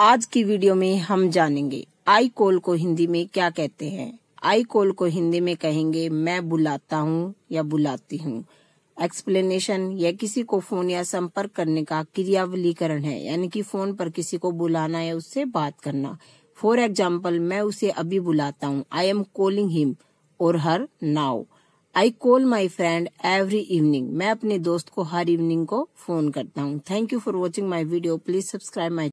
आज की वीडियो में हम जानेंगे आई कॉल को हिंदी में क्या कहते हैं आई कॉल को हिंदी में कहेंगे मैं बुलाता हूँ या बुलाती हूँ एक्सप्लेनेशन यह किसी को फोन या संपर्क करने का क्रियावलीकरण है यानी कि फोन पर किसी को बुलाना या उससे बात करना फॉर एग्जाम्पल मैं उसे अभी बुलाता हूँ आई एम कॉलिंग हिम और her now I call my friend every evening मैं अपने दोस्त को हर इवनिंग को फोन करता हूँ thank you for watching my video please subscribe my